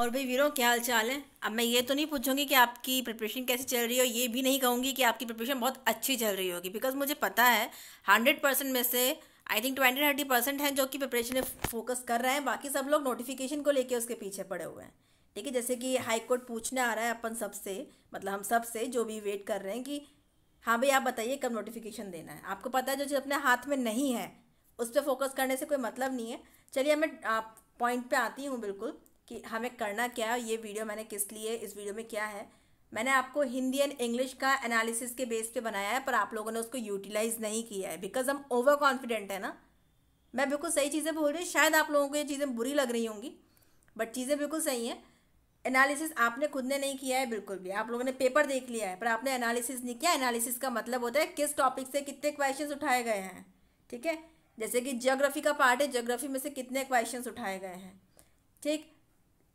और भाई वीरों क्या हाल चाल है अब मैं ये तो नहीं पूछूंगी कि आपकी प्रिपरेशन कैसी चल रही हो ये भी नहीं कहूँगी कि आपकी प्रिपरेशन बहुत अच्छी चल रही होगी बिकॉज मुझे पता है हंड्रेड परसेंट में से I think twenty thirty percent हैं जो कि प्रिपरेशन में फोकस कर रहे हैं बाकी सब लोग नोटिफिकेशन को लेकर उसके पीछे पड़े हुए हैं ठीक है जैसे कि हाई कोर्ट पूछने आ रहा है अपन सबसे मतलब हम सब से जो भी वेट कर रहे हैं कि हाँ भाई आप बताइए कब नोटिफिकेशन देना है आपको पता है जो चीज़ अपने हाथ में नहीं है उस पर फोकस करने से कोई मतलब नहीं है चलिए मैं आप पॉइंट पे आती हूँ बिल्कुल कि हमें करना क्या है ये वीडियो मैंने किस लिए इस वीडियो में क्या है मैंने आपको हिंदी एंड इंग्लिश का एनालिसिस के बेस पे बनाया है पर आप लोगों ने उसको यूटिलाइज नहीं किया है बिकॉज हम ओवर कॉन्फिडेंट है ना मैं बिल्कुल सही चीज़ें बोल रही हूँ शायद आप लोगों को ये चीज़ें बुरी लग रही होंगी बट चीज़ें बिल्कुल सही हैं एनालिसिस आपने खुद ने नहीं किया है बिल्कुल भी आप लोगों ने पेपर देख लिया है पर आपने एनालिसिस नहीं किया एनालिसिस का मतलब होता है किस टॉपिक से कितने क्वेश्चन उठाए गए हैं ठीक है जैसे कि जोग्राफी का पार्ट है जोग्राफी में से कितने क्वेश्चन उठाए गए हैं ठीक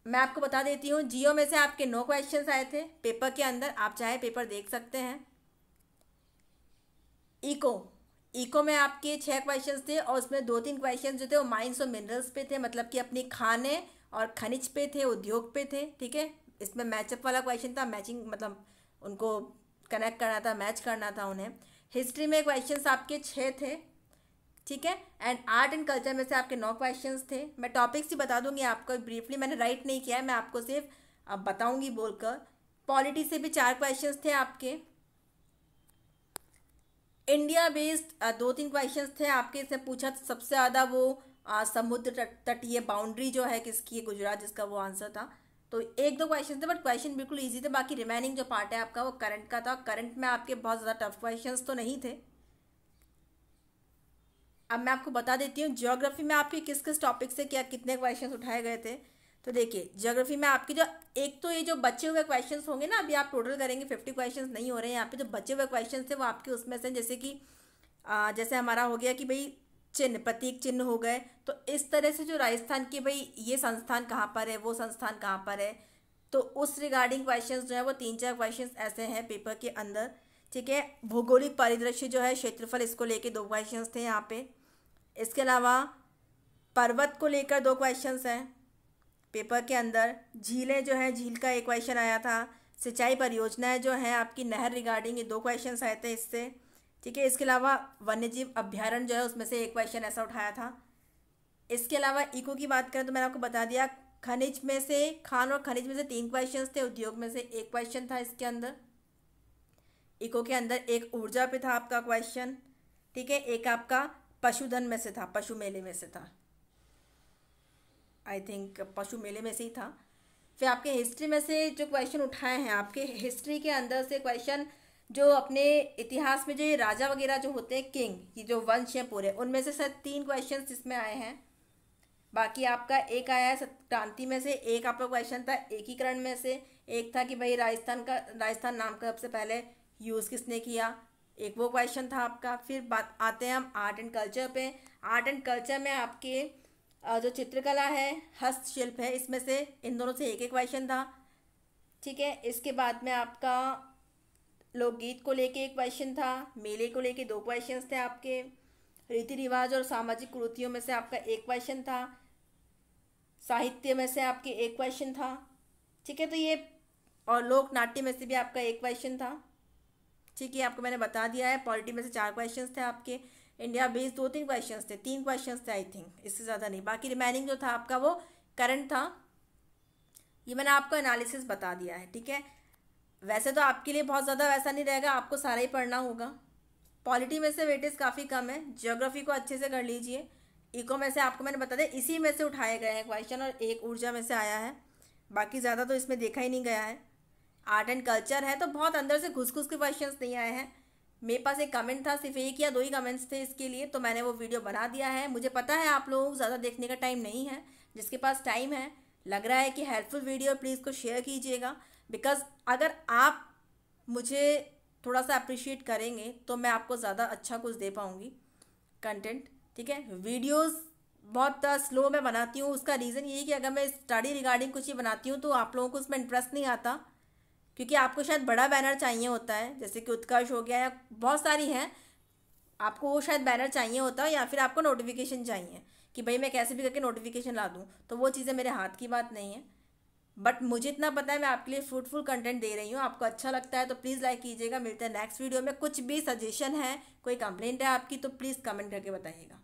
मैं आपको बता देती हूँ जियो में से आपके नौ क्वेश्चन आए थे पेपर के अंदर आप चाहे पेपर देख सकते हैं इको इको में आपके छः क्वेश्चन थे और उसमें दो तीन क्वेश्चन जो थे वो माइंस और मिनरल्स पे थे मतलब कि अपनी खाने और खनिज पे थे उद्योग पे थे ठीक है इसमें मैचअप वाला क्वेश्चन था मैचिंग मतलब उनको कनेक्ट करना था मैच करना था उन्हें हिस्ट्री में क्वेश्चन आपके छः थे ठीक है एंड आर्ट एंड कल्चर में से आपके नौ क्वेश्चंस थे मैं टॉपिक्स ही बता दूंगी आपको ब्रीफली मैंने राइट नहीं किया है मैं आपको सिर्फ आप बताऊंगी बोलकर पॉलिटी से भी चार क्वेश्चंस थे आपके इंडिया बेस्ड दो तीन क्वेश्चंस थे आपके इसे पूछा सबसे ज़्यादा वो आ, समुद्र तटीय बाउंड्री जो है किसकी है गुजरात जिसका वो आंसर था तो एक दो क्वेश्चन थे बट क्वेश्चन बिल्कुल ईजी थे बाकी रिमेनिंग जो पार्ट है आपका वो करंट का था करंट में आपके बहुत ज़्यादा टफ क्वेश्चन तो नहीं थे अब मैं आपको बता देती हूँ ज्योग्राफी में आपके किस किस टॉपिक से क्या कितने क्वेश्चन उठाए गए थे तो देखिए ज्योग्राफी में आपके जो एक तो ये जो बचे हुए क्वेश्चन होंगे ना अभी आप टोटल करेंगे फिफ्टी क्वेश्चन नहीं हो रहे हैं यहाँ पे जो बचे हुए क्वेश्चन थे वो आपके उसमें से जैसे कि आ, जैसे हमारा हो गया कि भाई चिन्ह प्रतीक चिन्ह हो गए तो इस तरह से जो राजस्थान के भाई ये संस्थान कहाँ पर है वो संस्थान कहाँ पर है तो उस रिगार्डिंग क्वेश्चन जो है वो तीन चार क्वेश्चन ऐसे हैं पेपर के अंदर ठीक है भौगोलिक परिदृश्य जो है क्षेत्रफल इसको लेके दो क्वेश्चन थे यहाँ पे इसके अलावा पर्वत को लेकर दो क्वेश्चंस हैं पेपर के अंदर झीलें जो हैं झील का एक क्वेश्चन आया था सिंचाई परियोजनाएं जो हैं आपकी नहर रिगार्डिंग ये दो क्वेश्चंस आए थे इससे ठीक है इसके अलावा वन्यजीव अभ्यारण जो है उसमें से एक क्वेश्चन ऐसा उठाया था इसके अलावा इको की बात करें तो मैंने आपको बता दिया खनिज में से खान और खनिज में से तीन क्वेश्चंस थे उद्योग में से एक क्वेश्चन था इसके अंदर इको के अंदर एक ऊर्जा पे था आपका क्वेश्चन ठीक है एक आपका पशुधन में से था पशु मेले में से था आई थिंक पशु मेले में से ही था फिर आपके हिस्ट्री में से जो क्वेश्चन उठाए हैं आपके हिस्ट्री के अंदर से क्वेश्चन जो अपने इतिहास में जो ये राजा वगैरह जो होते हैं किंग ये जो वंश हैं पूरे उनमें से सर तीन क्वेश्चन इसमें आए हैं बाकी आपका एक आया है क्रांति में से एक आपका क्वेश्चन था एकीकरण में से एक था कि भाई राजस्थान का राजस्थान नाम का सबसे पहले यूज़ किसने किया एक वो क्वेश्चन था आपका फिर बात आते हैं हम आर्ट एंड कल्चर पे आर्ट एंड कल्चर में आपके जो चित्रकला है हस्तशिल्प है इसमें से इन दोनों से एक एक क्वेश्चन था ठीक है इसके बाद में आपका लोकगीत को लेके एक क्वेश्चन था मेले को लेके दो क्वेश्चन थे आपके रीति रिवाज और सामाजिक कृतियों में से आपका एक क्वेश्चन था साहित्य में से आपके एक क्वेश्चन था ठीक है तो ये और लोक नाट्य में से भी आपका एक क्वेश्चन था ठीक है आपको मैंने बता दिया है पॉलिटी में से चार क्वेश्चन थे आपके इंडिया बेस दो तीन क्वेश्चन थे तीन क्वेश्चन थे आई थिंक इससे ज़्यादा नहीं बाकी रिमेनिंग जो था आपका वो करंट था ये मैंने आपको एनालिसिस बता दिया है ठीक है वैसे तो आपके लिए बहुत ज़्यादा वैसा नहीं रहेगा आपको सारा ही पढ़ना होगा पॉलिटी में से वेटेज काफ़ी कम है जियोग्राफी को अच्छे से कर लीजिए इको में से आपको मैंने बता दिया इसी में से उठाए गए हैं क्वेश्चन और एक ऊर्जा में से आया है बाकी ज़्यादा तो इसमें देखा ही नहीं गया है आर्ट एंड कल्चर है तो बहुत अंदर से घुस घुस के क्वेश्चन नहीं आए हैं मेरे पास एक कमेंट था सिर्फ एक या दो ही कमेंट्स थे इसके लिए तो मैंने वो वीडियो बना दिया है मुझे पता है आप लोगों को ज़्यादा देखने का टाइम नहीं है जिसके पास टाइम है लग रहा है कि हेल्पफुल वीडियो प्लीज़ को शेयर कीजिएगा बिकॉज अगर आप मुझे थोड़ा सा अप्रिशिएट करेंगे तो मैं आपको ज़्यादा अच्छा कुछ दे पाऊँगी कंटेंट ठीक है वीडियोज़ बहुत स्लो मैं बनाती हूँ उसका रीज़न ये है कि अगर मैं स्टडी रिगार्डिंग कुछ ही बनाती हूँ तो आप लोगों को उसमें इंटरेस्ट नहीं आता क्योंकि आपको शायद बड़ा बैनर चाहिए होता है जैसे कि उत्कर्ष हो गया या बहुत सारी हैं आपको वो शायद बैनर चाहिए होता है या फिर आपको नोटिफिकेशन चाहिए कि भाई मैं कैसे भी करके नोटिफिकेशन ला दूँ तो वो चीज़ें मेरे हाथ की बात नहीं है बट मुझे इतना पता है मैं आपके लिए फ्रूटफुल कंटेंट दे रही हूँ आपको अच्छा लगता है तो प्लीज़ लाइक कीजिएगा मिलते हैं नेक्स्ट वीडियो में कुछ भी सजेशन है कोई कंप्लेंट है आपकी तो प्लीज़ कमेंट करके बताइएगा